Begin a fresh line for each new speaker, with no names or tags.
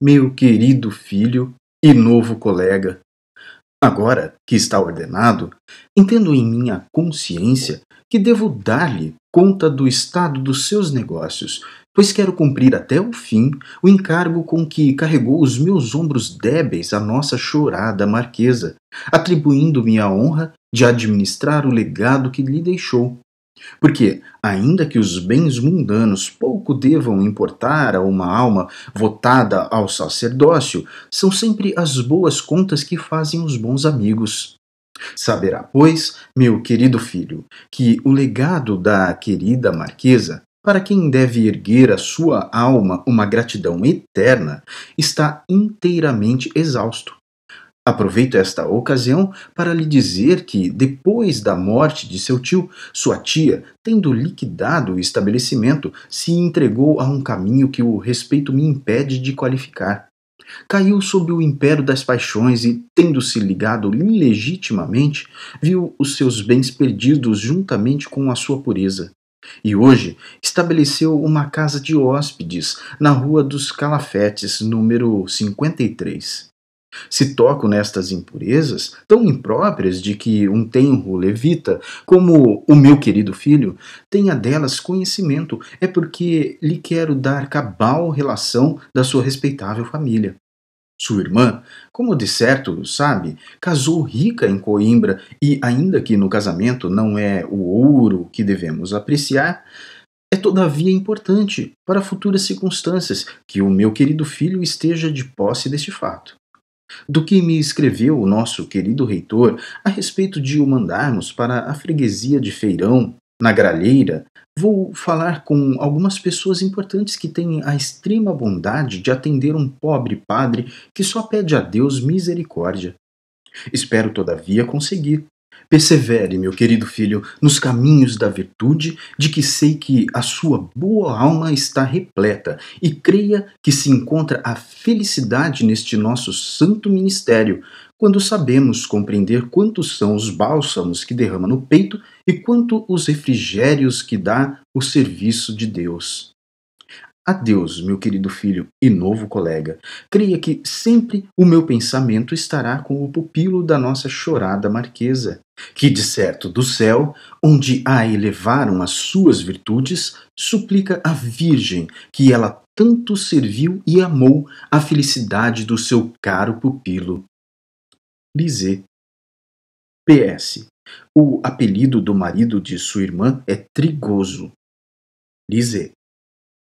meu querido filho e novo colega. Agora que está ordenado, entendo em minha consciência que devo dar-lhe conta do estado dos seus negócios, pois quero cumprir até o fim o encargo com que carregou os meus ombros débeis a nossa chorada marquesa, atribuindo-me a honra de administrar o legado que lhe deixou, porque, ainda que os bens mundanos pouco devam importar a uma alma votada ao sacerdócio, são sempre as boas contas que fazem os bons amigos. Saberá, pois, meu querido filho, que o legado da querida Marquesa, para quem deve erguer a sua alma uma gratidão eterna, está inteiramente exausto. Aproveito esta ocasião para lhe dizer que, depois da morte de seu tio, sua tia, tendo liquidado o estabelecimento, se entregou a um caminho que o respeito me impede de qualificar. Caiu sob o império das paixões e, tendo-se ligado ilegitimamente, viu os seus bens perdidos juntamente com a sua pureza. E hoje estabeleceu uma casa de hóspedes na Rua dos Calafetes, número 53. Se toco nestas impurezas, tão impróprias de que um tenro levita, como o meu querido filho, tenha delas conhecimento, é porque lhe quero dar cabal relação da sua respeitável família. Sua irmã, como de certo sabe, casou rica em Coimbra e, ainda que no casamento não é o ouro que devemos apreciar, é todavia importante para futuras circunstâncias que o meu querido filho esteja de posse deste fato do que me escreveu o nosso querido reitor a respeito de o mandarmos para a freguesia de Feirão, na Gralheira, vou falar com algumas pessoas importantes que têm a extrema bondade de atender um pobre padre que só pede a Deus misericórdia. Espero, todavia, conseguir, Persevere, meu querido filho, nos caminhos da virtude, de que sei que a sua boa alma está repleta, e creia que se encontra a felicidade neste nosso santo ministério, quando sabemos compreender quantos são os bálsamos que derrama no peito e quanto os refrigérios que dá o serviço de Deus. Adeus, meu querido filho e novo colega. Creia que sempre o meu pensamento estará com o pupilo da nossa chorada marquesa, que, de certo, do céu, onde a elevaram as suas virtudes, suplica à Virgem que ela tanto serviu e amou a felicidade do seu caro pupilo. Lisê. PS. O apelido do marido de sua irmã é Trigoso. Lisê.